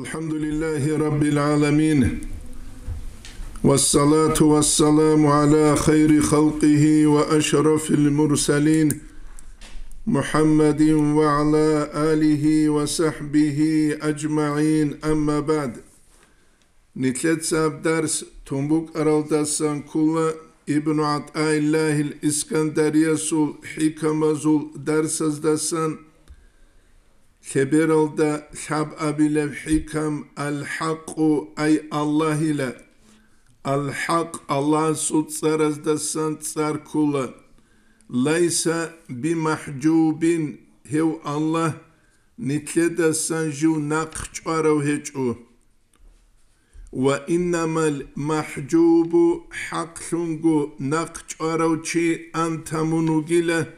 الحمد لله رب العالمين والصلاة والسلام على خير خلقه وأشرف المرسلين محمد وعلى آله وصحبه أجمعين أما بعد ساب درس تنبوك أرالتا كل ابن عطاء الله الإسكندرية سول حكمة زول درس دسان شاب أبي بالحكم الحق أي الله لا الحق الله سود دا سنت سر كله ليس بمحجوب هو الله نتلدا سنجو نقش أرو هجو وإنما المحجوب حق شنجو نقش أرو شي أنت منوغيله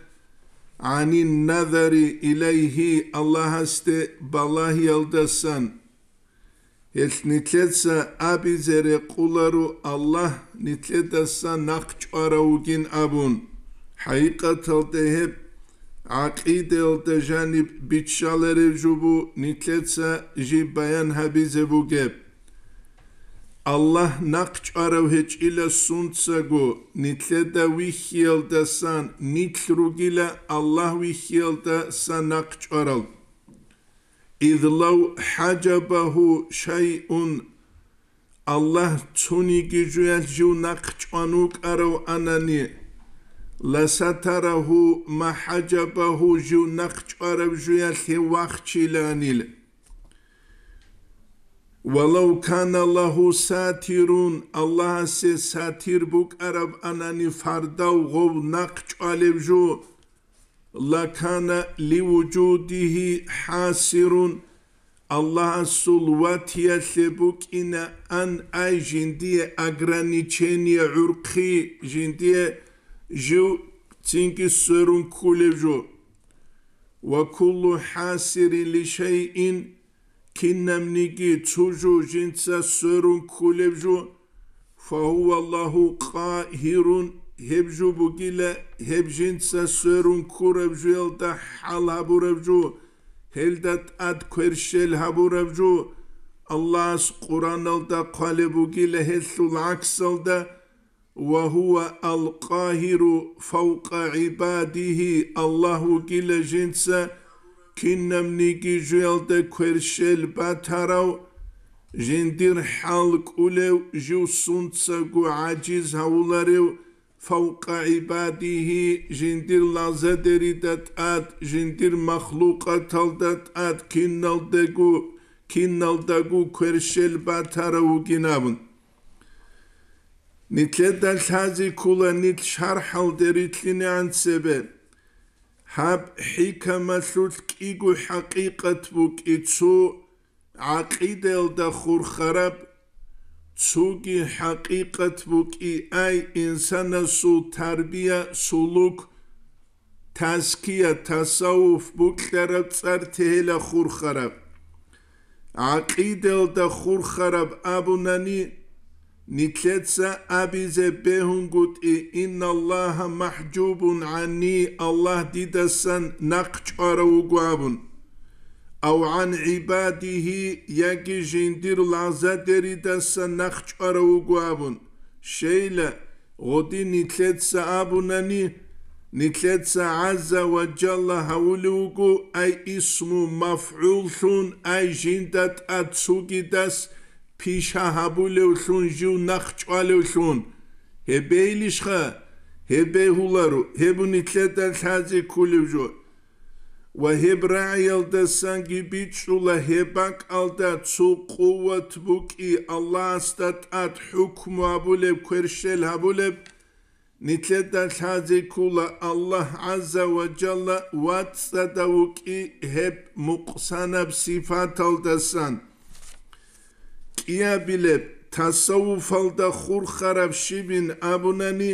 عن النذر إليه الله هسته بالله يلدسن ელნიტლეცა აბიზერე ყულარო ალლაჰ ნიტლედასა ნახჭყარაუგინ აბუნ ჰაიკათალტეჰებ აყიდელტეჟანი ბიჩშალერე ჯუბუ ნიტლეცა ჟიბაიან ჰაბიზებუგებ الله نقچ ارو هچ ایلا سونت سگو نیتل دا وی خیل دا سان نیتل رو گیلا الله وی خیل دا سان نقچ ارو اذ لو حجبه الله تونی گی جویل جو نقچ انوک ارو انانی لسطره ما حجبه جو نقچ ارو جویل خی وقت چیلانیل ولو كان له ساترون الله سي ساتر بوك عرب أناني فردا وغو نقش عليب جو لكان لوجوده حاسر الله سلوات يسبوك إن أن أي جندية أغرانيشيني عرقي جندية جو تنكي سرون كوليب جو وكل حاسر لشيء نيجي تشوجو جنسا سرون كولبجو فهو الله قاهر هبجو بوكيلا هبجنسا سرون كوربجو يلتا حال هبوربجو هلدت اد كرشل هابوربجو الله قرآن الدا قلبو جيلا هثو العكس الدا وهو القاهر فوق عباده الله جيلا جنسا кинэм ниги жуэлдэ кэршэл батарау, жэндир халк улэв жу сунца гу аджиз хауларэв, фаука ибадихи жэндир лазадэри дат ад, жэндир махлука талдат ад, кинналдэгу, кинналдэгу кэршэл батарау гинавын. Нитлэдэл хази кула нит шархал дэритлэнэ ансэбэр, ჰაბ ჰიკამასუთ კიგუ ჰაკიკათ ვუკიცუ აკიდელ და ხურხარაბ ცუგი ჰაკიკათ ვუკი აი ინსანა სუ თარბია სულუკ ტასკია ტასაუფ ბუკლერა წართელა ხურხარაბ აკიდელ და ხურხარაბ აბუნანი Nitletsa abize behungut i inna Allaha mahjubun anni Allah didasan naqçara ugavun. Au an ibadihi yagi jindir laza deridasan naqçara ugavun. Şeyle odi nitletsa abunani nitletsa azza ve jalla havulugu ay ismu maf'ulsun ay jindat atsugidasan pişahabu levsun jiu nakçua levsun. Hebe ilişka, hebe hularu, hebu nitleten sazi kulevcu. Ve hebra yalda sangi biçula hebak alda tsu kuvvet bu ki Allah astat at hukmu abulev kerşel habulev. Nitleten sazi kula Allah azza ve celle vatsada vuki hep muksanab sifat aldasan კიაბილებ თასაუფალდა ხურხარავშიბინ აბუნანი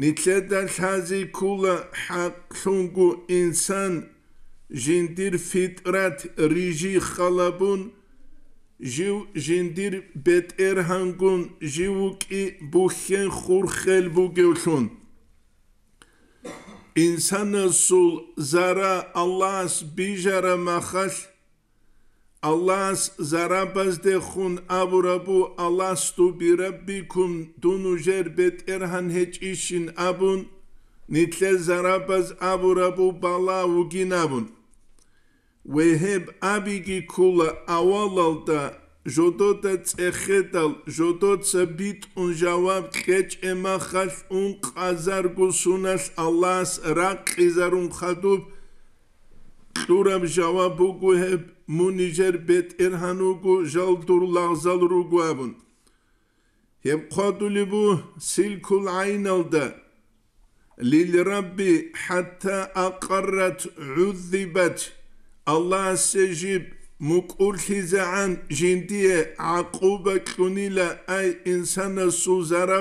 ნიტლედა ხაზი ქულა ჰაკლუნგუ ინსან ჟინდირ ფიტრათ რიჟი ხალაბუნ ჟივ ჟინდირ ბეტერ ჰანგუნ ჟივუკი ბუხენ ხურხელ ბუგევშუნ İnsana sul zara Allah's bijara mahal Allahs zarabas de khun aburabu Allahs tu bi rabbikum dunu jerbet erhan hec işin abun nitle zarabas aburabu bala uginabun ve heb abigi kula awalalda jodota tsexetal jodot sabit un jawab kech ema khash un qazar gusunas Allahs raqizarun khadub Durab jawab bu guheb munijer bet erhanugu jaldur lağzalru guabun. Yebqa bu silkul aynalda lil rabbi hatta akarrat uzzibat Allah secib mukul hizaan jindiye akuba kunila ay insana suzara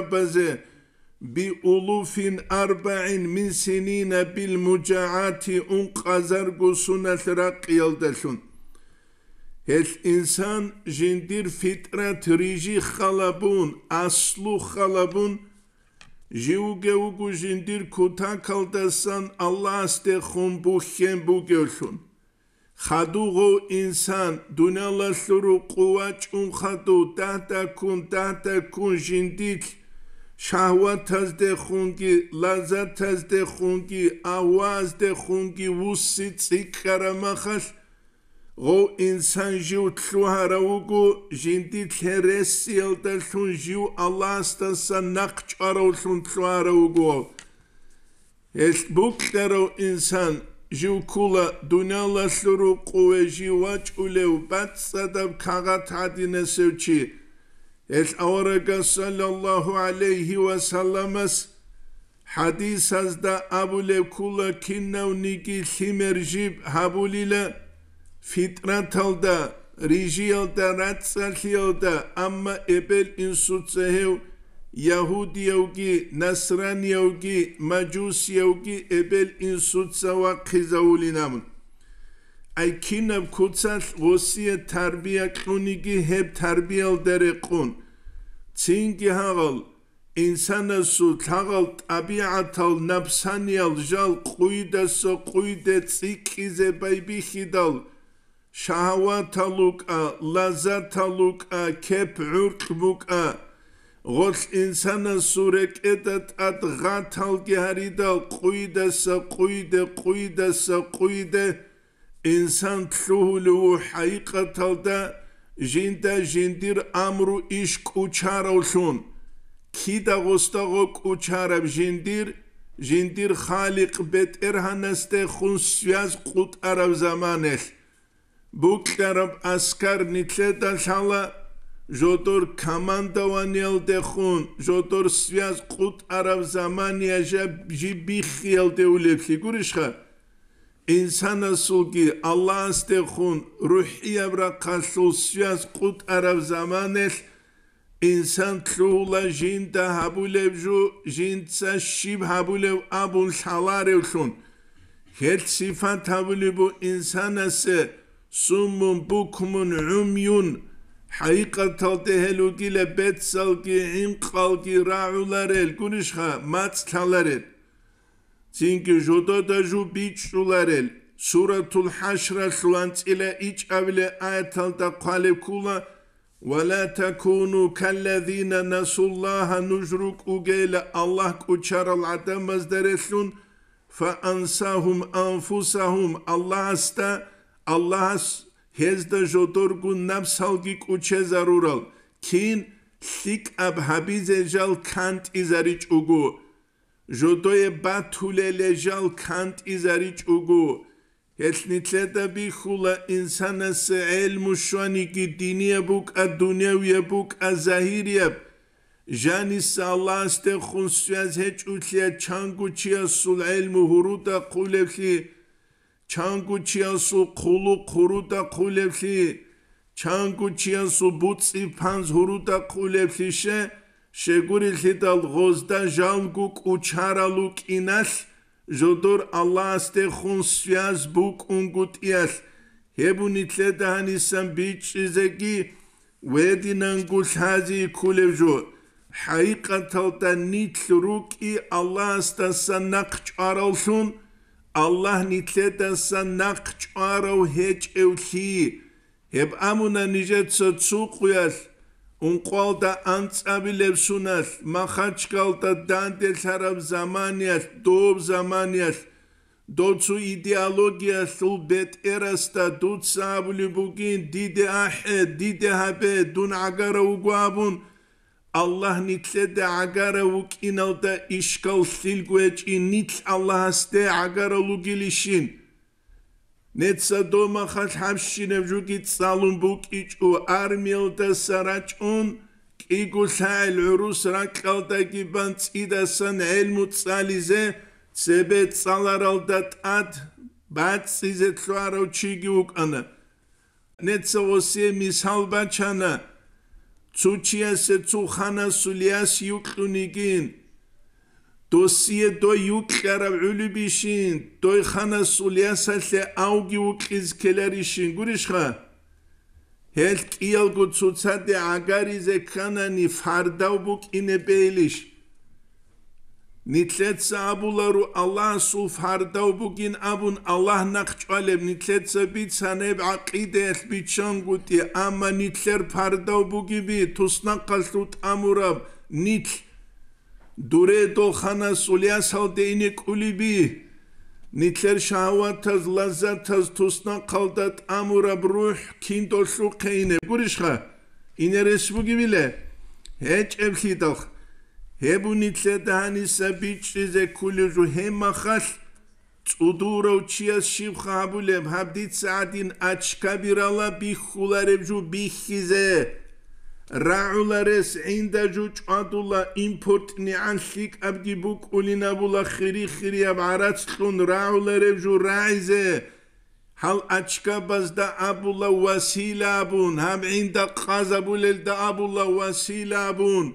bi ulufin arba'in min sinine bil mucaati un kazar gusunet rak yıldeşun.'' ეს ინსან ჟინდირ ფიტრათ რიჟი ხალაბუნ ასლუ ხალაბუნ ჟიუგე უგუ ჟინდირ ქუთა ქალდასან ალასტე ხუმბუ ხემბუ გელშუნ ხადუღო ინსან დუნალასურუ ყუა ჭუნხატუ დათა ქუნ დათა ქუნ ჟინდით შაჰვათაზდე ხუნგი ლაზათაზდე ხუნგი აუაზდე ხუნგი უსი ციქარამახალ Ro insan jiu tluhara ugu jindi tleresi yılda tlun jiu Allah stansa nakçara utlun tluhara ugu. Es buktaro insan jiu kula dünyala sluru kuve jiu aç ulev batsadab kagat hadine sevçi. Es avraga sallallahu aleyhi ve sallamas hadis azda abulev kula kinnav nigi simerjib habulile ფიტრათალდა რიჟიალდა რაცალიოდა ამ ებელ ინსუცეჰევ Yahudiyogi, Nasraniyogi, Majusiyogi ebel insutsa va khizaulinam. Ay kinam kutsal vosiye tarbiya klunigi heb tarbiyal dere qun. Tsingi hagal insana su tagal tabiatal napsaniyal jal quida so quide tsikize baybi khidal. შაავა თალუკა ლაზა თალუკა ქეპ ურკბუკა ღოლ ინსანა სურეკედათ ადღა თალგიარი და ყუიდასა ყუიდე ყუიდასა ყუიდე ინსან თლუჰულუ ჰაიყა თალდა ჟინდა ჟინდირ ამრუ იშ კუჩარავშუნ ქიდა ღოსტაღო კუჩარებ ჟინდირ ჟინდირ ხალიყ ბეტერ ჰანასტე ხუნსვიაზ ყუტარავ ზამანეხ ბუქტარაბ ასკარ ნიცედა შალა ჟოტორ კამანდავანიელ დეხუნ ჟოტორ სვიას ყუთ არავ ზამანიაშა ჯიბი ხელდეულებში გურიშხა ინსანა სულგი ალლას დეხუნ რუჰია ბრა ყასულ სვიას ყუთ არავ ზამანელ ინსან თულა ჟინდა ჰაბულებჟუ ჟინცა შიბ ჰაბულევ აბულ შალარევშუნ ხელ სიფან თაბულიბუ ინსანასე ინსანასე Summun bukmun umyun. Haykattal teheluk ile betsal ki imkal ki ra'ular el kunişha matskalar el. Çünkü joda da ju biçular el. Suratul haşra sulanç ile iç avile ayetalda kalikula وَلَا تَكُونُوا كَالَّذ۪ينَ kellezine nasullaha نُجْرُكْ اُگَيْلَ Allah uçaral adamaz deresun فَاَنْسَهُمْ أَنْفُسَهُمْ Allah asta. Allahs hezda jotor gun nam salgi kuche zarural kin lik ab habize jal kant izari chugu jotoye batule lejal kant izari chugu esni tleta bi khula insana se el mushwani ki dinia buk ad dunia wi buk azahiria jani salaste khunsu az hech utliya changu chia sul el muhuruta qulevli ჩანგუჩიანსუ ხულუ ხურუდა ხულებში ჩანგუჩიანსუ ბუცი ფანს ხურუდა ხულებშიშე შეგურილი და ღოსდან ჟანგუ კუჩარალუ კინას ჟოდორ ალასტე ხუნსიას ბუკუნგუტიას ჰებუნიტლე დანისან ბიჩიზეგი ვედინანგუ ხაზი ხულებჟო ჰაიყანთალდა ნიტლრუკი ალასტასა ნაყჭარალშუნ Аллах нитлетанса нахчарау хечэвхи хэб амуна нижэцо цуқуял унқвалда анцабилевсунас махачкалта дандел харам заманияс дуб заманияс дуцу идеология субет эраста дуцабли бугин диде ахэ диде хабе дун агара угуабун – Аллах ницеде агара укиналда ишкал силгуэчи ниц Аллахасте агара лугилишин. Неца дома хал хамшине вжуги цалун букичу армилда сарачун, кигу сайл урус ракалда гибан цидасан элму цализе, цебе цаларалда тад, бад цизе тлуарав чиги укана. Неца осе мисал бачана – цучиасе цуханасулиас юкнигин досие до юкхара улубишин той ханасулиасалле ауги укизкеларишин гуришха хел киялгу цуцаде агаризе кананы фардаубук инебелиш ნიცეცა აბულარუ ალლაჰ სულ ფარდაუბგინ აბუნ ალლაჰ ნახჭალებ ნიცეცა ბიცანებ აკიდეს ბიჩანგუტი ამა ნიცერ ფარდაუბგიბი თუსნაყალთ ამურაბ ნიც დურედო ხანა სულიასალდეინი კულიბი ნიცერ შაუათაზ ლაზათაზ თუსნაყალდათ ამურაბ რუჰ კინდოშუ ქეინე გურიშხა ინერესბგიბილე ჰეჭებ ხიდახ ჰებუნიცე დანისა ბიჭიზე ქულიჟუ ჰემახალ წუდურო ჩიას შიხაბულე ბაბდიც ადინ აჩკაბირალა ბიხულარებჟუ ბიხიზე რაულარეს ინდაჟუ ჭადულა იმპორტნი ანშიკ აბდი ბუკულინაბულა ხირი ხირია ბარაცხუნ რაულარებჟუ რაიზე ჰალ აჩკაბაზდა აბულა ვასილაბუნ ჰამ ინდა ყაზაბულელ და აბულა ვასილაბუნ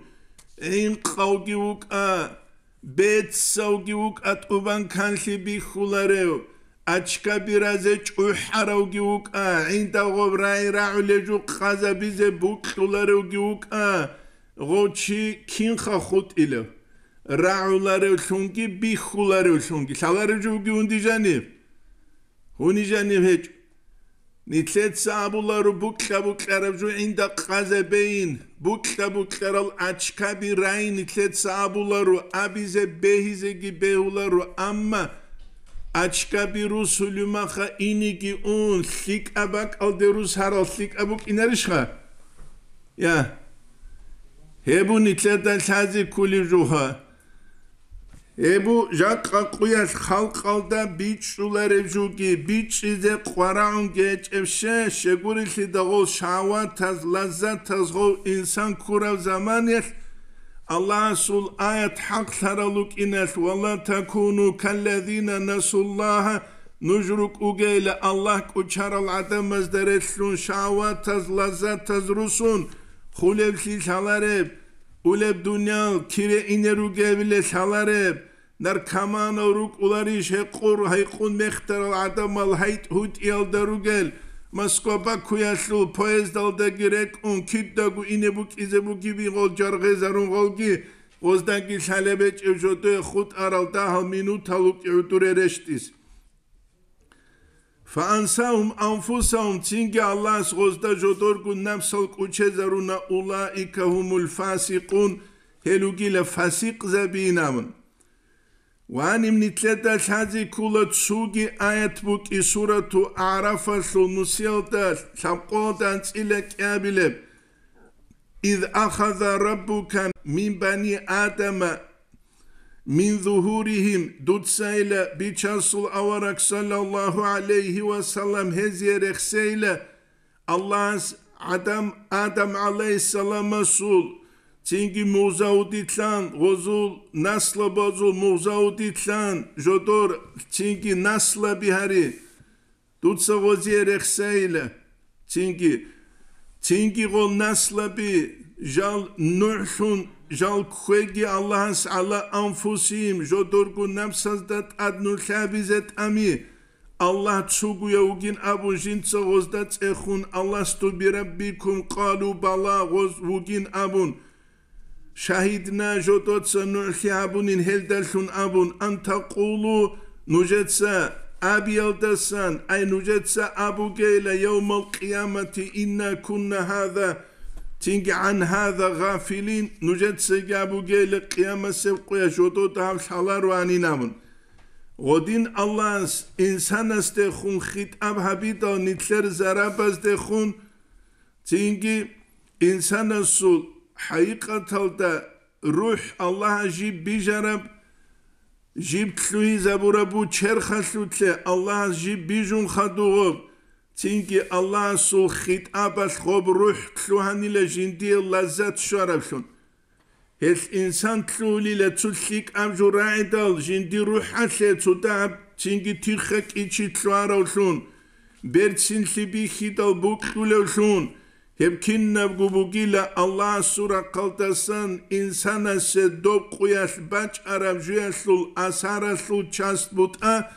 ein qaugiuk a bet saugiuk at uban kanli bi khulare achka biraze chuharaugiuk a inta gobrai rauleju qaza bize bu khulare ugiuk a gochi kin kha khut ile rauleru chunki bi khulare chunki salareju ugi undijani Хуни жанив хеч ნიცეცაბულარ ბუკხაბუკერავჟუ ინდა ყაზებეინ ბუკხაბუკერალ აჩკაბი რაი ნიცეცაბულარ აბიზე ბეჰიზეგი ბეულარ ამმა აჩკაბი რუსულიმახა ინიგი უნ ლიკაბაკალდერუს ჰარალ ლიკაბუკ ინარიშხა ია ჰებუ ნიცეცა თაზი კულიჟუხა ებუ ჟაკაკუიას ხალყალდა ბიჭულერეჯუგი ბიჭიზე ყვარაუნგე ჭევშე შეგურილი დაღო შავათას ლაზათას ღო ინსან ქურავ ზამანიას الله سول آية حق ثرى لكنس ولا تكونوا كالذين نسوا الله نجرك أجيل الله كشر العدم مزدر شاوات لذات تزرسون خلف سي سالارب ولب دنيا كيري إنرو جبل سالارب نر کمان اروک اولاری شه قور های قون مختر العدم الهیت ایل درو گل مسکو با کویاشل پویز دل اون کیت دگو اینه بو کیزه بو گیبی غل جرغی زرون غل گی وزدنگی شله خود ارال ده هل مینو تلوک اوتور ارشتیز فانسا هم انفوسا هم چینگی الله از غزده جدور گو نفسل کوچه زارون اولا ایکه هم الفاسقون هلوگی لفاسق زبینم وعن ابن سازي كولا تسوغي آيات بوك سورة عرفة سلنسيلتا سبقوتا سيلك أبلب إذ أخذ ربك من بني آدم min zuhurihim dutseyle bi çarsul avarak sallallahu aleyhi ve sellem hezyerekseyle Allah'ın Adam Adam aleyhisselama sul წინგი მოზაუდითან ოზულ ნასლაბაზო მოზაუდითან ჟოდორ წინგი ნასლაბი ჰარი დუცა ვოზიერე ხსეილე წინგი წინგი ყო ნასლაბი ჟალ ნურშუნ ჟალ ქვეგი ალლაჰს ალა ანფუსიმ ჟოდორ გუ ნამსაზდატ ადნურშაბიზეთ ამი الله تشوغو يوغين ابو جين تشوغوز دا تشخون الله ستو بيرب بيكم قالو بالا غوز وغين ابون شهدنا جدوت نوحي أبون إن هلدلشون أبون أن تقولوا نجدسا أبي الدسان أي نجدسا أبو جيل يوم القيامة إنا كنا هذا تنجي عن هذا غافلين نجدسا أبو جيل قيامة سبقيا جدوت هم شالار واني نامن ودين الله إنسان استخون خطاب حبيدا نتلر زرابز دخون تنجي إنسان السول ҳаиқаталда рӯҳ аллаҳаши бижараб жиб тлӯи забурабу черхалу тле аллаҳ жиб бижунхадуғуб чинки аллаҳ су хитъабал хоб рӯҳ тлӯҳанила жиндие лаззат шуарабшун хел инсан тлӯлила цу лик абжу раъидал жинди рӯҳалле цу даъб чинки тирхакичи тлӯаравшун берчинлиби хидал букӯлавшун Hemkin nabgubugila Allah sura qaltasan insana se dob quyas bach arab juyasul asara su chast buta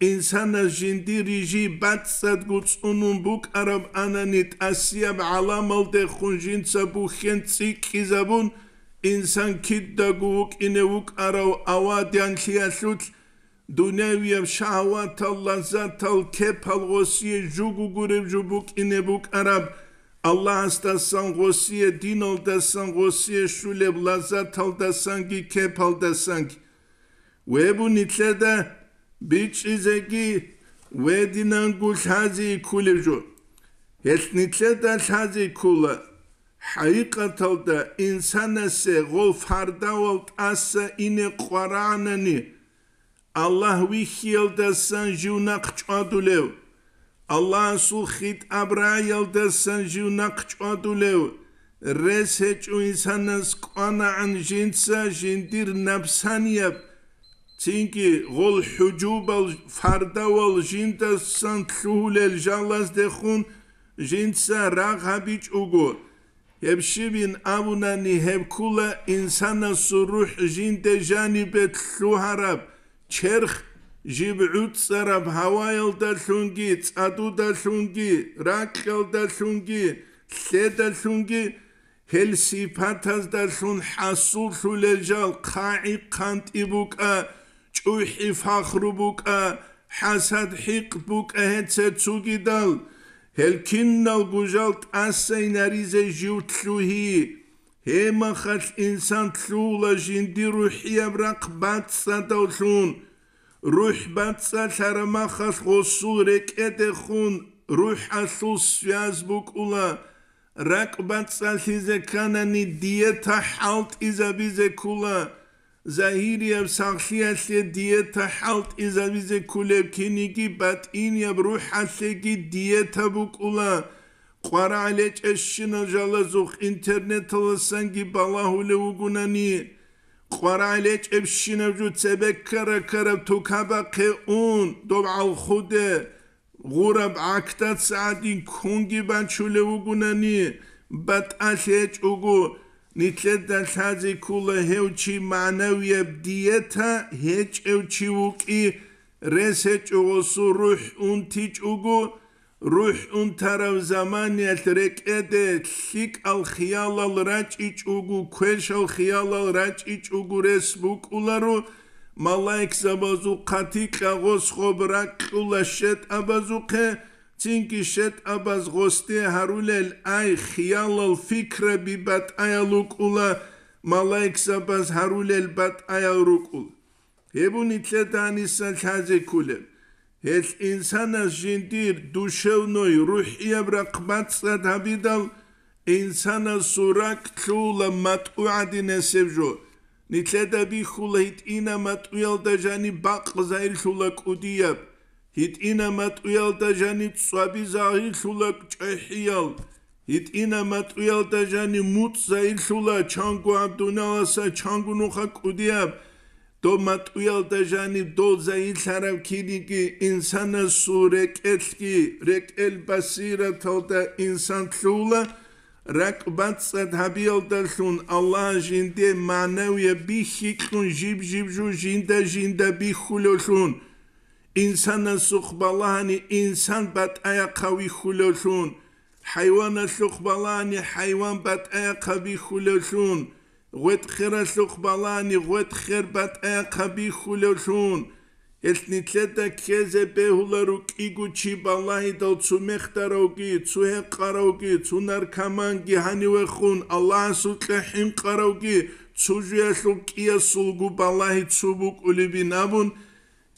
insana jindi riji bat sad guts unun buk arab ananit asiya ala malde khunjin sabu khen kizabun insan kid da guk ine buk arab awadyan khiyasut dunyaviyam shahwat Allah zatal kepalgosiye jugugurib jubuk ine buk arab arab Allah'ın da san gosiye din ol da san gosiye şule blaza tal da san ki kep al da san ki. Ve bu nitle de biç ize ki ve dinan gul hazi ikule jo. Hes nitle de hazi ikule. Hayika tal da insan ise gol farda ol asa ine kvara anani. Allah vihiyel da san jivnak çadulev. Allah vihiyel da san jivnak çadulev. ალანსუ ხიტ აბრაიალ და სანჯი ნაკჭოდულევ რესეჭუ ისანას ყანა ან ჯინცა ჯინდირ ნაფსანიებ ცინკი ღოლ ჰუჯუბალ ფარდავალ ჯინდა სან თულელ ჟალას დეხუნ ჯინცა რაღაბიჭ უგო ებშიბინ აბუნანი ჰებკულა ინსანას რუჰ ჯინდე ჟანიბე თლუჰარაბ ჩერხ ჟიბუც წარავ ჰავაილ და ლუნგი წადუ და ლუნგი რაკელ და ლუნგი ლე და ლუნგი ჰელსი ფათას და ლუნ ჰასუ ლულელჯალ ყაი ყანტი ბუკა ჭუჰი ფახრუ ბუკა ჰასად ჰიყ ბუკა ჰეცე ცუგიდალ ჰელკინნალ გუჟალ ასეინარიზე ჟუთლუჰი ჰემახალ ინსან ლულა ჟინდი რუჰი ამრაყ ბაცსა და ლუნ რუჰბანც ალარმა ხას ხოსურე კედხუნ რუჰასუს ფეისბუქულა რაკბანც ალიზე კანანი დიეთა ჰალტ იზაბიზე ქულა ზაჰირიამ სახლიალე დიეთა ჰალტ იზაბიზე ქულე კინიგი ბატინია რუჰასეგი დიეთა ბუკულა ყვარალეჭეშინ ჟალაზუ ინტერნეტ ლოსანგი ბალაჰულე უგუნანი ყვარაილე ჭებშინებჯუ წებე ქრა ქრა თუ ქაბა ხე უნ დობა ხუდე ღურაბ აქტა საადინ ქუნგი ბანჩულე უგუნანი ბატალე ჭუგუ ნიტლედა ლაზი ქულა ჰევჩი მანავიებ დიეთა ჰეჭევჩი უკი რესე ჭუგუ სურუჰ უნთი ჭუგუ روح اون طرف زمانی ترک اده لیک ال خیال ال رج ایچ اوگو کوش ال خیال ال رج ایچ اوگو رس بوک اولارو ملایک زبازو قطی قغوز خوب رک اولا شد ابازو که چین که شد اباز غسته هرول ال ای خیال ال فکر بی بد ایالوک اولا ملایک زباز هرول ال بد ایالوک اولا هبونی تلتانی سل تازه کولم ეს ინსანას ჟინდირ დუშევნოი რუჰიებრა ყმაცა დავიდალ ინსანას ურაკ თულა მატყუადინესებჟო ნიცედები ხულა იტინა მატყუელდაჟანი ბაყლზა ილშულა კუდიებ იტინა მატყუელდაჟანი წვაბიზა ილშულა ჭეჰიალ იტინა მატყუელდაჟანი მუცზა ილშულა ჩანგუ აბდუნალასა ჩანგუნუხა კუდიებ то матуялтажани долзаи тарабкилиги инсанасу рекӀелки рекӀел басираталта инсантлула ракбатсад хабиалталун аллах жинде манавия бихиклун жиб жибжу жинда жинда бихулолун инсана сухбалани инсан батая кавихулолун حيوان السخبلاني حيوان بات ايقا بيخولشون ღვეთხერასოხბალანი ღვეთხერბატენ ხაბიხულოშუნ ესნიცეთა ქეზე ბეულარუ კიგუჩი ბალაი და ცუმეხტაროგი ცუეყაროგი ცუნარქამანგი ჰანივეხუნ ალანს უტლე ჰიმყაროგი ცუჟიასუ კიასულგუ ბალაი ცუბუკულიბინაბუნ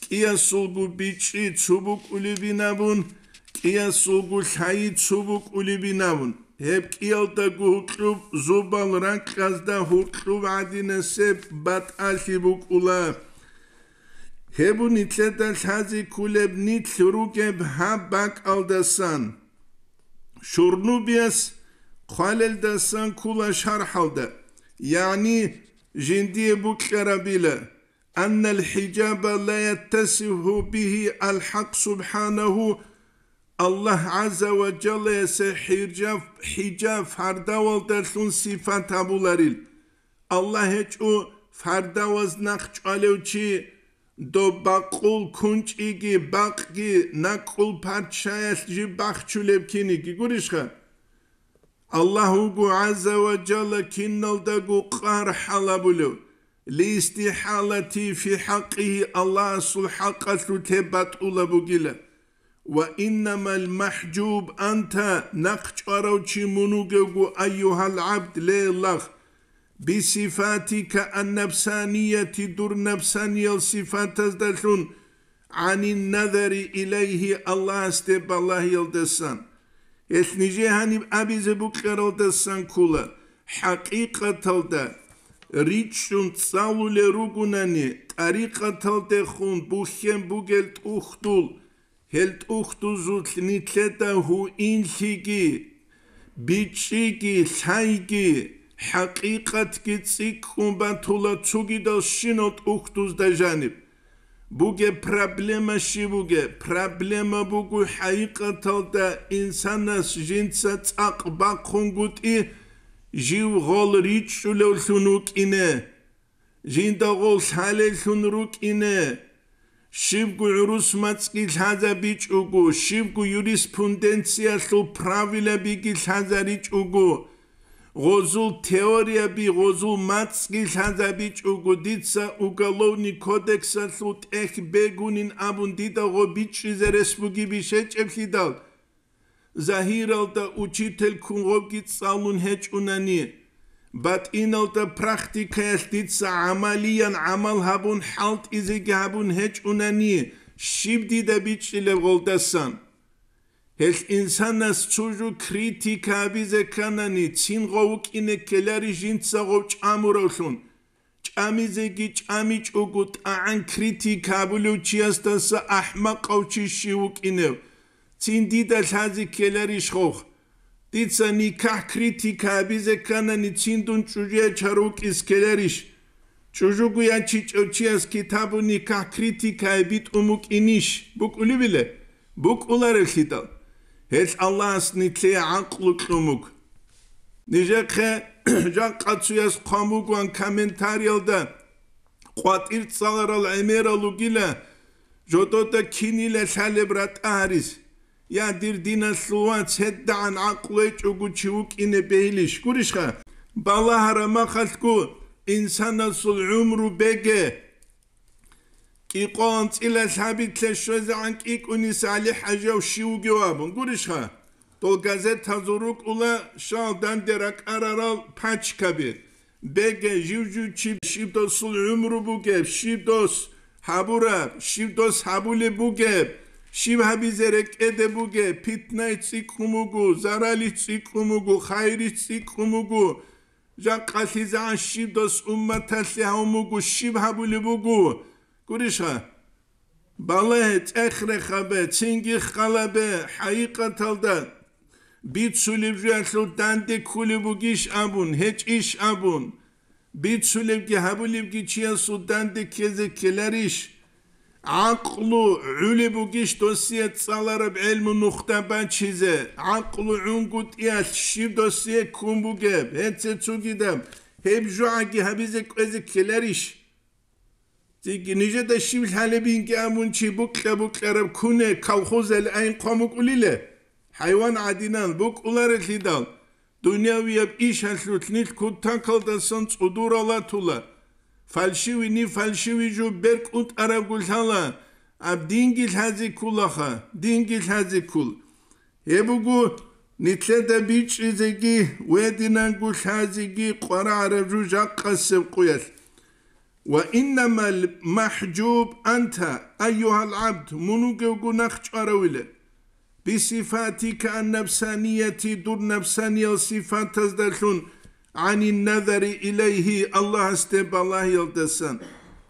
კიასულგუ ბიჭი ცუბუკულიბინაბუნ კიასულგუ ხაი ცუბუკულიბინაბუნ hebkilta guhutruv zubal rakkazda hutruv adine sep bat ahibuk ula. Hebu nitleta hazi kuleb nit rukeb ha bak aldasan. Şurnubiyas kalel dasan kula şarhalda. Yani jindiye bu karabila. أن الحجاب لا يتسه به الحق subhanahu. الله عز وجل سحيرجاف حجاب فردا والدرسون صفات ابو لاريل الله هيك او فردا وزنخ علوچي دو باقول كونچ ايگي باقگي نقول پاتشايس جي باخچولب كيني كي گوريشخا الله هو عز وجل كنل دگو قار حلبلو لاستحالتي في حقه الله سو حقه تبات اولبو گيلن وإنما المحجوب أنت نقش أروشي منوغو أيها العبد ليلخ بصفاتك النفسانية دور نفسانية الصفات تزدلون عن النظر إليه الله استب الله يلدسان إثنجي هاني أبي زبوك يلدسان كولا حقيقة تلدى ريتشون تصالو لروغناني طريقة تلدخون بوخيم بوغل تأخدول ჰელტ უხტუ ზუთ ნიცეთა ჰუ ინჰიგი ბიჩიგი ლაიგი ჰაკიკათკი ციკუმბა თულა ჩუგი და შინოთ უხტუს და ჟანიბ ბუგე პრობლემა შიბუგე პრობლემა ბუგუ ჰაიკათალდა ინსანას ჟინცა წაყბა ხუნგუტი ჟივ ღოლ რიჩულო ლუნუკინე ჟინდა ღოლ ჰალე ლუნრუკინე შიმკუ რუსმაცკი ლაზა ბიჭუგუ შიმკუ იურისპრუდენცია სულ პრავილები კი ლაზა ბიჭუგუ ღოზულ თეორიები ღოზულ მაცკი ლაზა ბიჭუგუ დიცა უგალოვნი კოდექსა სულ ტეხ ბეგუნინ აბუნ დიდა ღო ბიჭიზე რესპუგი ბიშეჭებში და ზაჰირალ და უჩიტელ კუნღობი წალუნ ჰეჭუნანი But in the practice did sa amalian amal habun halt is a gabun hech unani shibdi da bichile goldasan hech insanas chuju kritika bize kanani cin gouk ine kelari jintsa gouch amuroshun chamize gi chami chugu ta an kritika bulu chiastas ahma qouchi shiuk ine cin dida lhazi kelari shokh Тица никах критика бизе канани чиндун чужия чарукис келериш. Чужугу я чичовчиас китабу никах критика бит умук иниш. Бук ули биле. Бук улар хитал. Хес Аллахс нитле ақлу кумук. Ниже хе жан қатсуяс қамуган комментариалда қуатир цағарал эмералу гиле жотота кинилэ салебрат арис. ya dir dinasluwa cheddan aqle chugu chukine beilish kurishqa bala harama khasku insana sul umru bege qiqon tsila sabitle shozan qiquni sali haja u shiu gewabun kurishqa tol gazet tazuruk ula shaldan derak araral pachkabir bege juju chi shibdo sul umru buge shibdos habura shibdos habule buge შიბაბიზერე კედებუგე ფიტნაი ციკუმუგუ ზარალი ციკუმუგუ ხაირი ციკუმუგუ ჟაკალიზან შიდოს უმმათალი აუმუგუ შიბაბულიბუგუ გურიშა ბალე წეხრე ხაბე ცინგი ხალაბე ჰაიყათალდა ბიცულიბ ჟანსუ დანდი ქულიბუგიშ აბუნ ჰეჭიშ აბუნ ბიცულიბ გი ჰაბულიბ გი ჩიანსუ დანდი ქეზე ქელარიშ აკლუ ულიბუ გიშტოსია წალარებ ელმუ მუხტაბა ჩიზე აკლუ უნგუტია შიბდოსია კუმბუგე ეცე ცუგიდა ჰებჟაგი ჰაბიზე ყეზი ქილერიშ ციგი ნიჟე და შიბლ ჰალებინ გამუნ ჩი ბუკლე ბუკლერებ ქუნე ქავხოზელ აინ ყომუკულილე ჰაივან ადინან ბუკულარე ლიდალ დუნიავიებ იშ ჰალშუთნილ ქუთთან ქალდასონ წუდურალა თულა фальшивини фальшивиҷу берк ут арагулҳала аб дингил ҳази кулаха дингил ҳази кул ебугу нитледа бичизеги вединангул ҳазиги қара аражу жаққасев қуял وإنما المحجوب أنت أيها العبد منوجوج نخش أرويله بصفاتك النفسانية دور نفسانية صفات تزدلون ani nazari ilayhi allah astebala yildesan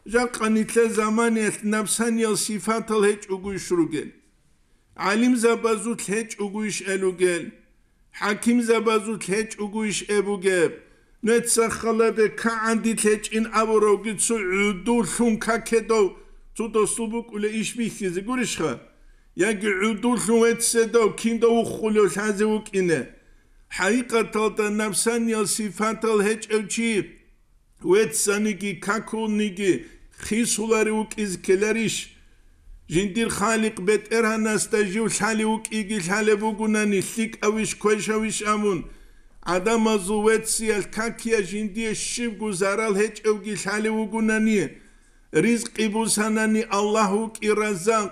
jan qanitle zamani et nafsan yal sifat al hech uguşrugel alim zabazu hech uguş elugel hakim zabazu hech uguş ebuge netsakhalebe kaandi hech in avrogi su udu shun kakedo su dostubuk ule işbihizi gurişha yagi udu shun etsedo kindo ukhulo shazuk ine ჰაიკათალ და ნაფსანიალ სიფანთალ ჰეჭევჩი უეცსანიკი ქაქუნიკი ხისულარი უკიზ ქელარიშ ჟინდირ ხალიკ ბეტერანას და ჟივ ხალი უკიგი ხალე ბუგუნანი სიკავიშ ქეშავიშ ამუნ ადამაზუ ვეციალ ქაქია ჟინდიე შივ გუზარალ ჰეჭევგი ხალე ბუგუნანი რიზყი ბუსანანი ალლაჰუ კი რაზაკ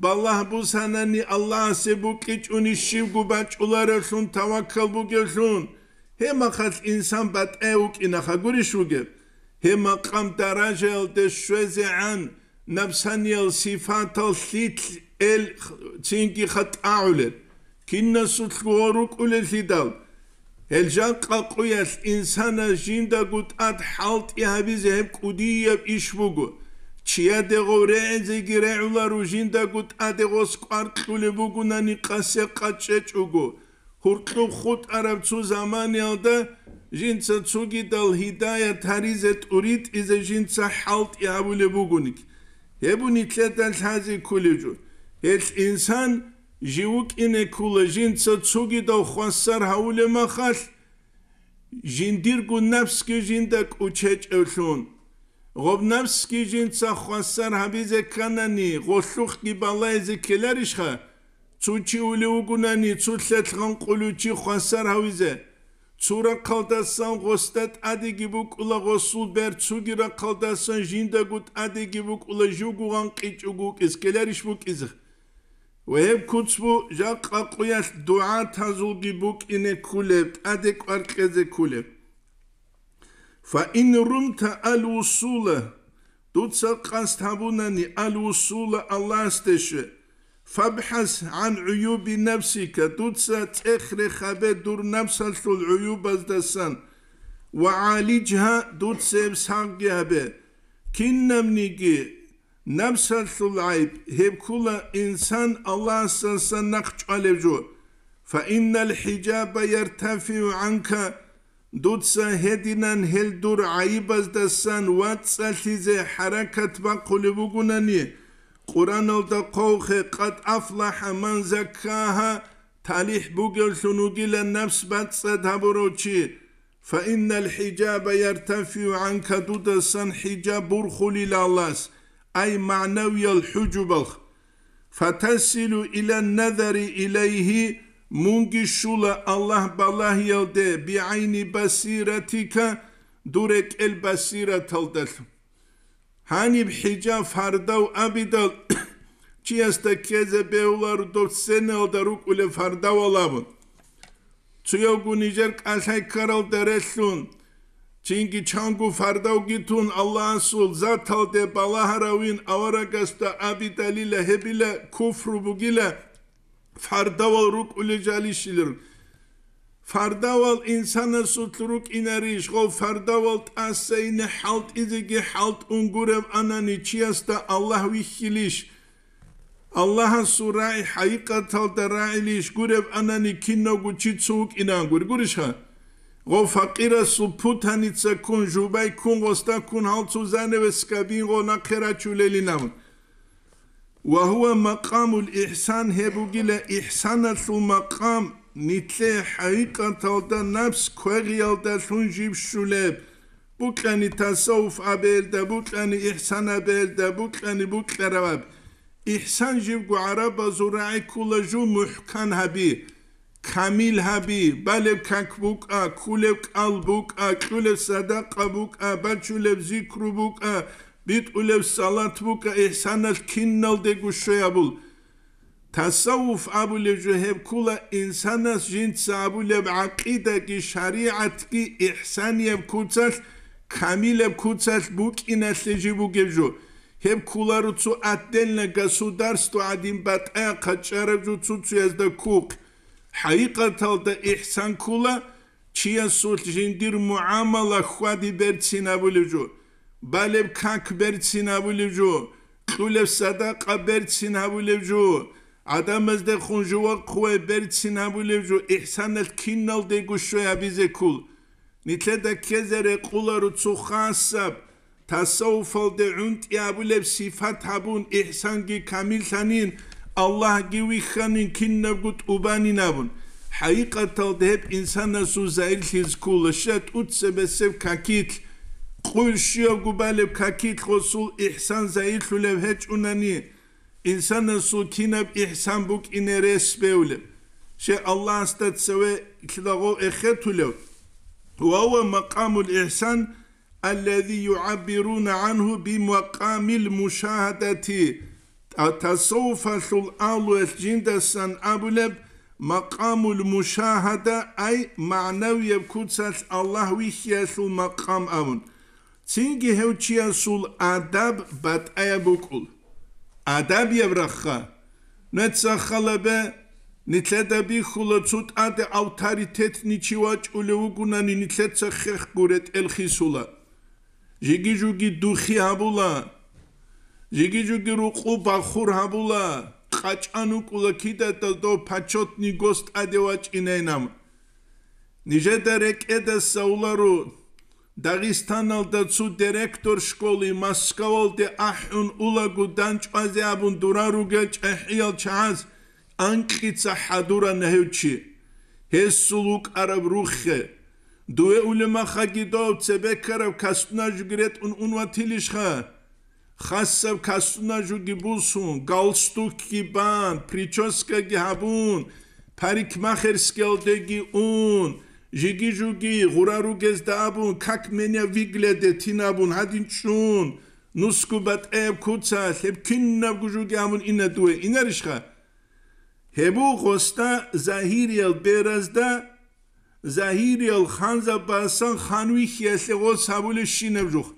ბალლაჰ ბუსანანი ალლაჰსე ბუკიჩუნი შიგუბაჭულარეშუნ თავაკალბუგეშუნ ჰემახალ ინსან ბატეუკინახაგურიშუგე ჰემაყამ დარაჟელ დეშვეზეან ნაფსანიელ სიფანთალ სითლ ელ ჩინკი ხატაულე კინნასუთგორუკულეშიდალ ელჯან ყაყუიას ინსანა ჟინდაგუტ ად ჰალტი ჰაბიზე ჰემკუდიე იშმუგუ ჩიადეღო რეეძიგი რეულა რუჟინდაგუ ტადეღო სკვარტყული ბუგუნანი ყასე ყაჭეჭუგო ხურტლუ ხუტ არავცუ ზამანიალ და ჟინცა ცუგი დალ ჰიდაია თარიზე ტურიტ იზე ჟინცა ჰალტ იავულე ბუგუნიკ ებუნი თლედა ლაზი ქულიჯუ ეს ინსან ჟიუკინე ქულა ჟინცა ცუგი და ხვასარ ჰაულე მახალ ჟინდირგუ ნაფსკი ჟინდა კუჩეჭევლუნ ღობნავსკი ჯინცა ხვასარ ჰაბიზე კანანი ღოშუხ კიბალაიზე ქელარიშხა ჩუჩი ული უგუნანი ჩუთლეთღან ყულუჩი ხვასარ ჰავიზე ცურა ხალდასან ღოსტად ადიგი ბუკულა ღოსულ ბერ ჩუგირა ხალდასან ჟინდაგუტ ადიგი ბუკულა ჟუგუღან ყიჭუგუ ის ქელარიშ ბუკიზ ვეებ ქუცბუ ჟაყა ყუიას დუა თაზულგი ბუკინე ქულებ ადეკვარ ყეზე ქულებ فإن رمت الوصول تتسلقنس تابوناني الوصول الله استش فابحث عن عيوب نفسك دوتس تخري خبه دور نفسك العيوب الدسان وعالجها تتسيب ساقيها به كنمنيكي نفسك العيب هب كل إنسان الله سلسنقش عليه فإن الحجاب يرتفع عنك Dutsa hedinen heldur aibas dasan vatsalize harakat va kulübügunani. Kur'an'da kovhe kat aflaha man zakkaha talih bugel sunugile nefs batsa taburoçi. Fa innel hicabe yertefiu anka dudasan hicab burhul ilallas. Ay maneviyel hucubah. Fatasilu ile nederi ileyhi Mungi şula Allah balah yelde bi ayni basiretika durek el basiret aldel. Hanib hica fardav abidal çiyasta keze bevlar dört sene aldaruk ule fardav alabın. Tsuyogu nijer kasay karal deresun. Çünkü çangu fardav gitun Allah'ın sul zatal de balaharavin avara gasta abidalile hebile kufru bugile фардавал рук улежали шилер фардавал инсана сутрук инари шхо фардавал тасейне халт изиги халт унгурем анани чиаста аллах вихилиш аллаха сурай хайкатал дараилиш гурев анани киногу чицук инангур гуришха ღო ფაყირა სუ ფუთანიცა კუნჟუბაი კუნგოსტა კუნ ჰალცუ ზანევე სკაბინ ღო ნახერაჩულელი ნამუნ ვა ჰუვა მაკამულ იჰსან ჰებუგილა იჰსანალ მაკამ ნიტლე ჰაიკანტალდა ნაფს ქვეღიალდა სუნჯიბშულებ ბუკანი თასოუფ აბელდა ბუკანი იჰსან აბელდა ბუკანი ბუკლარავაბ იჰსან ჯიბგუ არაბა ზურაი კულაჟუ მუჰკან ჰაბი ქამილ ჰაბი ბალებ ქანქბუკა ქულებ კალბუკა ქულებ სადაყა ბუკა ბაჩულებ ზიქრუ ბუკა მიტყილებს სალათბუკა ესანალ კინნალ დეგუშეაბულ თასავუფ აბულეჯეჰებ ქულა ინსანას ჯინცა აბულებ აკიდა კი შარიათ კი იჰსანიებ ქუცალ ქამილებ ქუცალ ბუკინასე ჯიბუგებჟო ჰებ ქულარუ ცუ ატდენლა გასუდარსტო ადიმ ბატა ყაჭარებჯუ ცუცუეს და ქუკ ჰაიყათალ და იჰსან ქულა ჩიან სულ ჯინდირ მუამალა ხვადი ბერცინა ბულეჯუ ჯუ ბალებ ქანქ ბერცინავილიჯუ ქულებსადა ყაბერცინავილიჯუ ადამზდე ხუნჯუა ქუე ბერცინავილიჯუ ეჰსანელ კინნალ დეგუშუა ბიზე ქულ ნიტლედა ქეზერე ყულარუ ცუხანსაბ თასოუფალდე უნტი აბულებ სიფათ აბუნ ეჰსანგი კამილსანინ ალლაჰ გივიხანინ კინნაგუტ უბანინაბუნ ჰაიყათალდე ჰებ ინსანასუ ზაილ ჰიზ ქულშა თუცებესებ ქაკით Kul şiyo gubalib kakit hosul ihsan zayıhlu levheç unani. İnsanın su kinab ihsan buk ineres bevlim. Şey Allah'ın statseve kilago ehetulev. وهو مقام الإحسان الذي يعبرون عنه بمقام المشاهدة تصوف الآل الجند سن أبلب مقام المشاهدة أي معنوي كتسة الله ويحيث مقام أمن სინგი ჰევჩია სულ ადაბ ბატაია ბუკულ ადაბი ევრახა ნეცა ხალებე ნიცედები ხულო ცუტადე ავთორიტეტ ნიჩივა ჭული უგუნანი ნიცეცა ხეხგურეთ ელხისულა ჟიგი ჟუგი დუხი აბულა ჟიგი ჟუგი რუყუ ბახურ აბულა ყაჭან უკულა კიდა და დო ფაჩოტნი გოსტ ადევაჭინენამ ნიჟედა რეკედა საულარუ დაღისტანალთა ცუ დირექტორ სკოლი მასკავალდე აჰუნ ულაგუ დანჭვაზე აბუნ დურარუგე ჭეჰიალ ჩანს ანკიცა ჰადურა ნეჰუჩი ჰესულუკ არაბ რუხე დუე ულემა ხაგიდო ცებეკარა ქასტუნა ჟგრეტ უნ უნვათილიშ ხა ხასავ ქასტუნა ჟუგი ბულსუნ გალსტუკი ბან პრიჩოსკა გიაბუნ ფარიკ მახერსკელდეგი უნ ჟიგიჟუგი ღურარუგეს დააბუნ ქაქ მენია ვიგლედე თინაბუნ ჰადინჩუნ ნუსკუბატ ებ ქუცა ლებქინნა გუჟუგი ამუნ ინატუე ინარიშხა ჰებუ ღოსტა ზაჰირიელ ბერაზდა ზაჰირიელ ხანზაბასან ხანვი ხიესე ღო საბული შინებჟუხ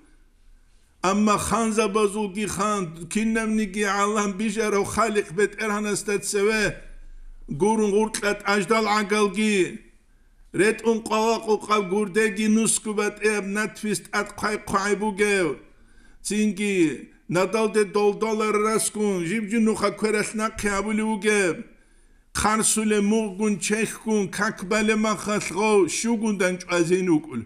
ამა ხანზაბაზუგი ხან ქინნამნიგი ალამ ბიშარო ხალიყ ბეტ ერჰანასტაცევე გურუნ ღურტლატ აჟდალ აგალგი რეტუნ ყავაყუყა გურდეგი ნუსკუბატებ ნათვის ატყაი ყაიბუგევ წინგი ნადალდე დოლდოლარ რასკუნ ჟიბჯუნუხა ქერასნა ყაბულუგევ ხანსულე მუგუნ ჩეხკუნ ქაკბალე მახალღო შუგუნდან ჭაზინ უკულ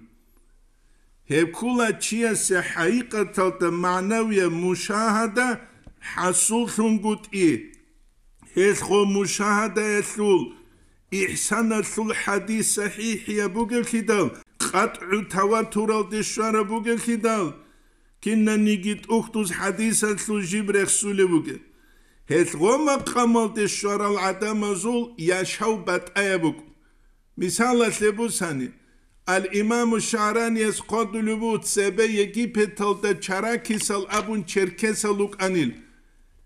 ჰებკულა ჩიასე ჰაიყათალტა მანავია მუშაჰადა ჰასულ ხუნგუტი ეს ხო მუშაჰადა ესულ ihsana sul hadis sahih ya bugelkidal qat'u tawatural dishara bugelkidal kinna nigit uktus hadisa sul jibrekh sul buge helgoma qamal dishara al adam azul yashau bat ayabuk misal lebusani al imam sharan yas qadul but sebe egipetal da charakisal abun cherkesal ukanil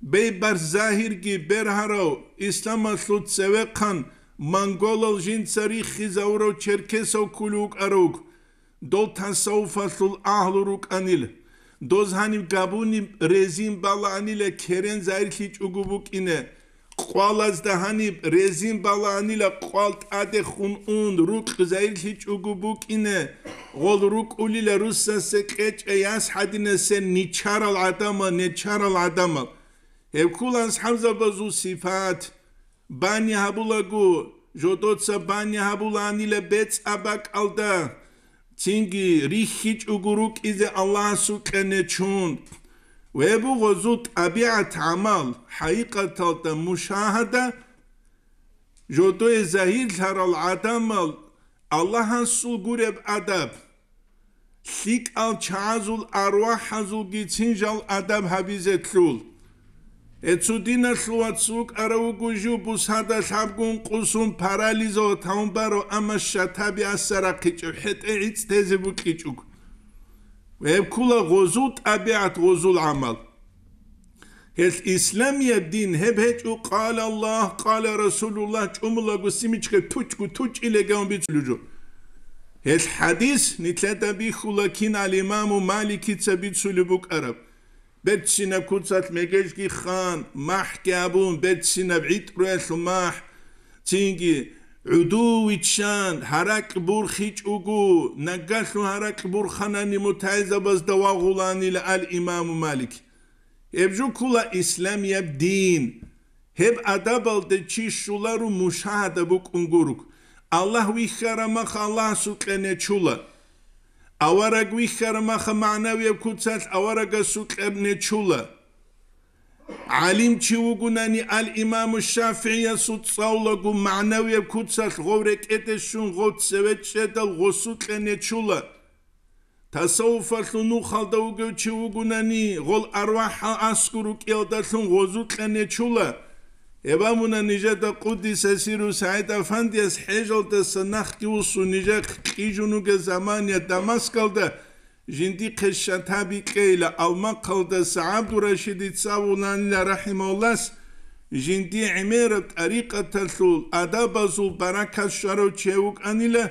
bey bar zahir ki berharo islam aslut sevekan მონგოლოლ ჟინცარი ხიზაურო ჩერქესო კულუკ არუკ დოლთან საუფასულ აჰლურუკ ანილ დოზანი გაბუნი რეზიმ ბალანილე ქერენ ზაირში ჭუგუბუკინე ყვალაც და ჰანი რეზიმ ბალანილე ყვალ ტადე ხუნ უნ რუკ ზაირში ჭუგუბუკინე ღოლ რუკ ულილე რუსსასე ყეჭე ას ჰადინე სე ნიჩარალ ადამა ნიჩარალ ადამა ევკულანს ჰამზა ბაზუ სიფათ ბანი ჰაბულაგუ ჟოდოცა ბანი ჰაბულანილე ბეც აბაკალდა ცინგი რიხი ჭუგურუკ იზე ალლაჰ სუკენე ჩუნ ვებუ ღოზუ ტაბიათ ამალ ჰაიკათალდა მუშაჰადა ჟოდო ეზაჰილ ჰარალ ადამალ ალლაჰან სულგურებ ადაბ ლიკ ალ ჩაზულ არვა ჰაზულგი ცინჟალ ადაბ ჰაბიზეთლულ ეცუდინა სუაცუკ არაუგუჟუ ბუსადა შაბგუნ ყუსუნ პარალიზო თაუმბარო ამაშა თაბი ასარა ქიჭუ ჰეტე იც თეზე ბუ ქიჭუკ ვებქულა ღოზულ ტაბიათ ღოზულ ამალ ეს ისლამია დინ ჰებჰეჭუ ყალ ალლაჰ ყალ რასულულაჰ ჭუმულა გუ სიმიჩხე თუჭკუ თუჭილე გამბი წლუჯუ ეს ჰადის ნიტლადა ბიხულა ქინ ალიმამუ მალიკი ცაბი წულუბუ ყარაბ ბეცინა კუცათ მეგეჟკი ხან მაჰკაბუნ ბეცინა ვიტრუ მაჰ ცინგი უდუვიჩან ჰარაკ ბურხიჭუგუ ნაგალუ ჰარაკ ბურხანანი მუთაიზაბაზ დავაღულანილ ალ იმამუ მალიკ ებჟუ კულა ისლამი აბ დინ ჰებ ადაბალდე ჩი შულარუ მუშაჰადა ბუკუნგურუკ ალლაჰ ვიხარა მახ ალლაჰ სუკენე ჩულა ავარა გვიხარმა ხმანავი ქუცალ ავარა გასუკებნე ჩულა ალიმჩი უგუნანი ალ იმამუ შაფიია სუცაულოგუ მანავი ქუცალ ღოვრე კეტეშუნ ღოცევეჩე და ღოსუკენე ჩულა თასოუფალუნუ ხალდა უგუჩი უგუნანი ღოლ არვა ასკურუ კიოდა სუნ ღოზუკენე ჩულა ებამუნა ნიჟა და ყუდის ესირუ საიტა ფანდიას ჰეჟოლდა სანახტიუსუ ნიჟა ყიჟუნუ გეზამანია დამასკალდა ჟინდი ხეშა თაბი ყეილა ალმა ყალდა საბდუ რაშიდი წავუნანი და რაჰიმოლას ჟინდი იმერ ტარიყათა სულ ადაბაზულ ბარაკას შარო ჩეუკანილა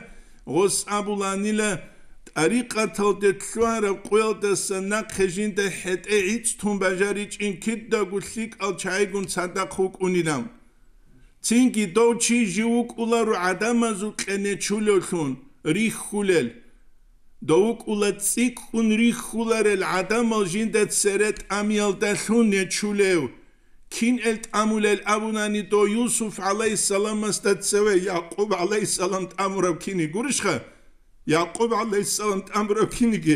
ღოს აბულანილა ტარიყა თავდე ჩვარა ყველდას ნაქეჟინ და ჰეტე იც თუმ ბაჟარი ჭინკით და გულშიკ ალ ჩაიგუნ სადა ხუკუნიდამ ცინკი დოჩი ჟიუკ ულარუ ადამაზუ ყენე ჩულოთუნ რიხულელ დოუკ ულა ციკ ხუნ რიხულარელ ადამალ ჟინ და ცერეტ ამიალ და ხუნე ჩულევ kin el tamulel abunani do yusuf alayhisalam astatseve yaqub alayhisalam tamurav kini gurishkha يعقوب عليه السلام تامر كينيكي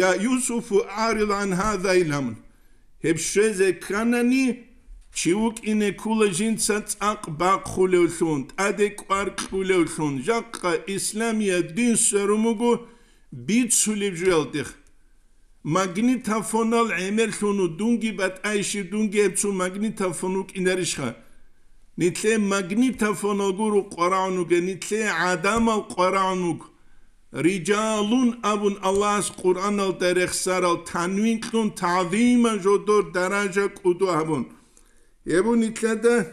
يا يوسف عارلان هذا إلام هبشيزة كناني شوك إن كل جن سنتاق باق خلوشون أدك وارك خلوشون جاك إسلامي الدين سرمجو بيت سليب جلدخ Magnetofonal emel sonu dungi bat ayşi dungi etsu magnetofonuk inerişha. Nitle magnetofonu guru qaranuk, nitle adama qaranuk. رجال ابون الله از قرآن ال درخسر ال تنوین کن تعظیم جدور درجه کدو هبون يبون اتلده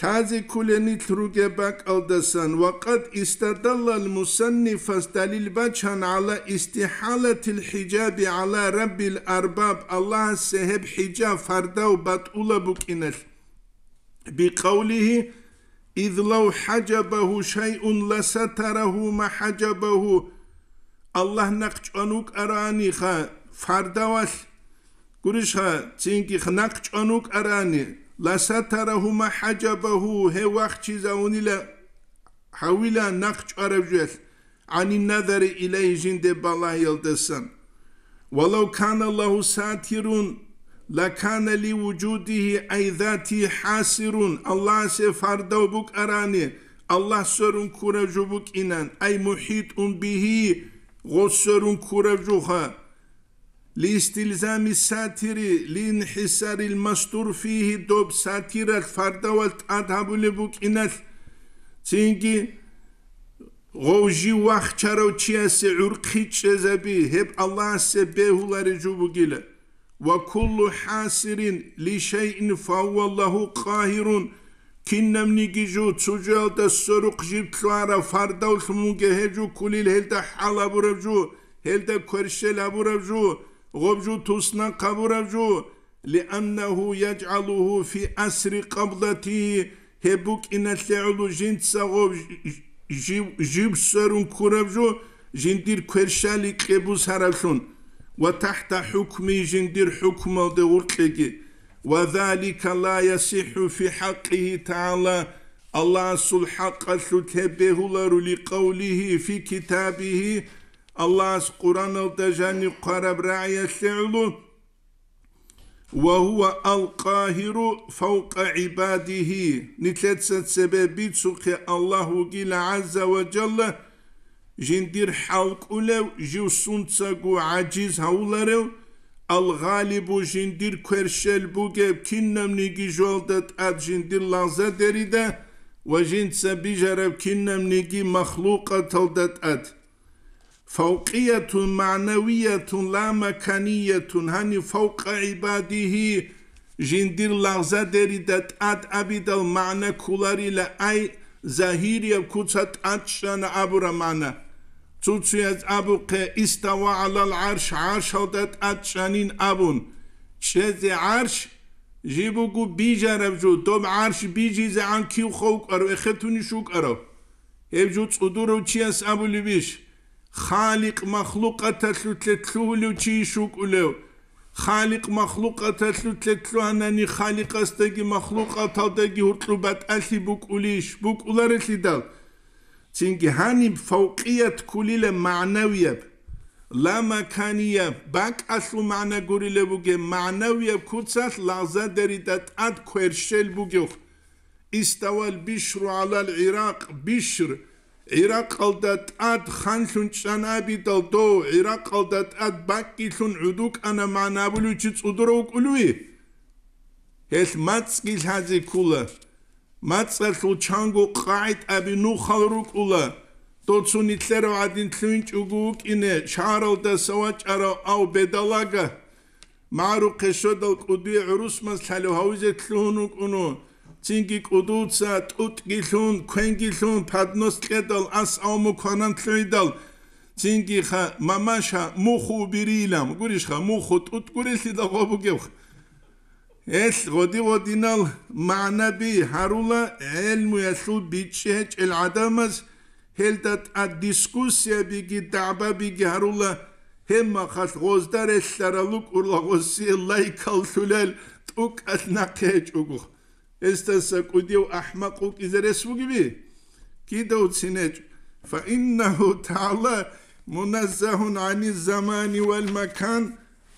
كازي كولني تروجي باك الدسان وقد استدل المصنف دليل بچان على استحالة الحجاب على رب الأرباب الله سهب حجاب فردا وبطولة بكينش بقوله اِذْ لَوْ حَجَبَهُ شَيْءٌ لَسَتَرَهُ مَحَجَبَهُ Allah nakç anuk arani ha fardavaş guriş ha çünkü nakç anuk arani la satarahu ma hacabahu he vakti zaunile havila nakç arabjes ani nazar ileyhin de balayıldesan ولو kana الله ساترون لکان لی وجوده ای ذاتی حاسرون الله سه فردو بک ارانی الله سرون کورجو بک اینن ای محیط اون بهی غسرون کورجو خواه لاستلزام الساتر لانحسار المستور فیه دوب ساتر الفرد والتعذب لبوك إنث تنجي غوجي وخ چرو چيس عرقی چزبی هب الله سبه لرجو بگیله ve kullu hasirin li şeyin favvallahu kahirun kinnem nigiju çocuğa da soruk jiptlara fardavs mugehecu kulil helde hala helde körşela buravcu gobcu tusna kaburavcu لأنه يجعله في أسر قبضته هبوك إن الشعل جنت سغوب جيب سرون كوربجو جندير كرشالي قبوس هرشون وتحت حكم جندر حكم دوركي وذلك لا يصح في حقه تعالى الله سلحق سلتبهلر لقوله في كتابه الله قرآن الدجان قرب رعي سعله وهو القاهر فوق عباده نتلت سببت سقي الله جل عز وجل جندير حالقولو جيو سونتساقو عجيز هولارو الغالب جندير كرشل بوغيب كنم نيجي جولدت اد جندير لانزا دريدا وجند سبيجرب كنم نيجي مخلوقة تلدت اد فوقية معنوية لا مكانية هاني فوق عباده جندير لانزا دريدت اد ابيد المعنى كولاري لأي زهير يبكوتت اد شان ابو معنى צוציאז אבו קה איסטאו עלל אלערש עשאדת את שנין אבון שזה ערש ג'יבו גו ביג'ה רבג'ו טוב ערש ביג'י זה אנ קיו חוק ארו איכתו נשוק ארו אבג'ו צודורו צ'יאס אבו לביש חליק מחלוק התשלו תלו לו צ'י שוק אולו חליק מחלוק התשלו תלו ענני חליק אסתגי מחלוק התלו דגי הורטלו בת אסי בוק אוליש בוק אולר אסי דל چنګ هانی فوقیت کلی له معنوی لا مکانی بک اصل معنا ګوري له بوګه معنوی کوڅه لحظه درې د تات کورشل بوګه استوال بشر على العراق بشر عراق قلد تات خان شون چنا بي دل دو عراق قلد تات بک کی شون عدوک انا معنا بلو چ صدرو کلوی هل ماتس کی حاجی کوله მაცხელ ჩანგო ყაით აბი ნუ ხალრუკულა დოცუნი წერო ადინ თუნჭუგუ კინე შარო და სავაჭარო აუ ბედალაგა მარუ ქეშო და ყუდი ურუსმა სალო ჰავიზე თუნუ კუნუ წინგი ყუდუცა ტუტკი თუნ ქენგი თუნ ფადნოს ყედალ ას აუ მოქანან თუიდალ წინგი ხა მამაშა მუხუ ბირილამ გურიშ ხა მუხუ ტუტკურისი და ყობუ გევხ ეს ღოდი ღოდინალ მანაბი ჰარულა ელმუ ესუ ბიჩე ჩელ ადამას ჰელდატ ა დისკუსია ბიგი დაბა ბიგი ჰარულა ჰემა ხალ ღოზდარ ესლარა ლუკ ურლაღოსი ლაიკალ თულელ ტუკ ასნაკე ჩუგუ ეს და საკუდიო აჰმაყუ კიზერესუ გიბი კიდო ცინე ფაინნაჰუ თალა მუნაზაჰუნ ანი ზამანი ვალ მაკან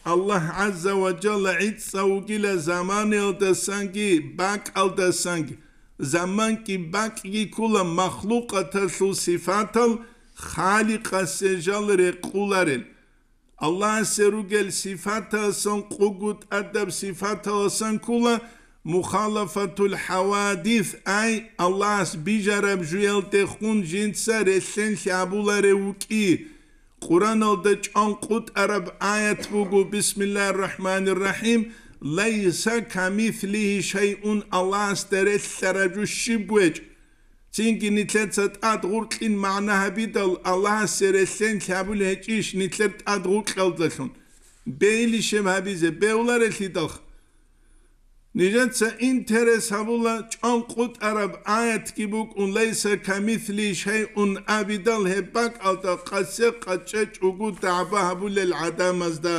Allah Azza ve Celle iç savgiyle zaman eldesengi bak eldesengi zaman ki bak ki kula mahluka taşu sifatal halika secalre kularel Allah serugel sifata son kugut adab sifata son kula muhalafatul havadif ay Allah bijarab juel tehun jinsa resen şabulare uki ყურანოდა ჭონყუთ არაბ აიათ ბუგუ ბისმილლაჰ რაჰმანი რაჰიმ ლაისა კამიფლი შაიუნ ალას დერეშარაჯუ შიბუეჯ ცინკი ნიცეთ ადღურკინ მანაჰაბიდალ ალას ერესენ ჩაბულ ეჭიშ ნიცეთ ადღურკელძახუნ ბეილი შემაბიზე ბეულარ ეთიდახ ნიჟანც ინტერესაბულა ჭონყუტ არაბ აეთკი ბუკუნ ლაისა კამითლი შეიუნ აბიდალ ჰებაკ ალტა ყასე ყაჭე ჭუგუ დააბაბულელ ადამაზდა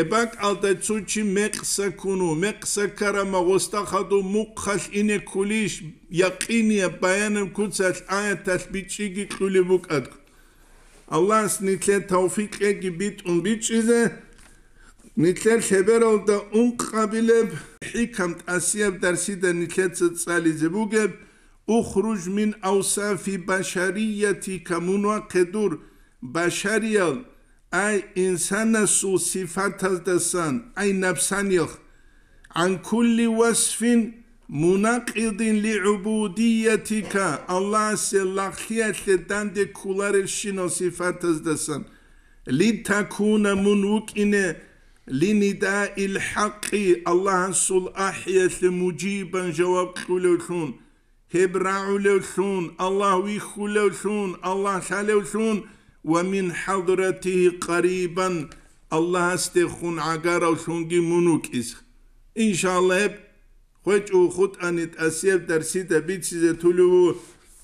ებაკ ალტა ცუჩი მეყსა ქუნუ მეყსა კარა მაღოსტა ხადუ მუყხალ ინე ქულიშ იაყინია ბაიანე ქუცალ აეთალ ბიჭიგი ყული ბუკად ალლას ნიტლე თავფიკე გიბიტუნ ბიჭიზე نیتلیر خبر آن در اون قابل هست حکمت آسیب در سید نیتلیر ۱۰۰۰ سالی زیبوگه او خروج من او سافی بشاریتی که من واقع دور بشاری ای انسان سو صفات هستند ای نفسانی ها آن وصف واسفین منقضین لی عبودیتی که اللیٰ ها سه لخیه صفات هستند لی تکونه منوک اینه لنداء الحق الله سل أحيث مجيبا جواب خلوثون هبرع لوثون الله ويخلوثون الله سلوثون ومن حضرته قريبا الله استخون عقار وثونجي منوك إسخ إن شاء الله هب خوش وخد أن يتأسيب درسي تبيت سيزة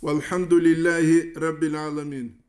والحمد لله رب العالمين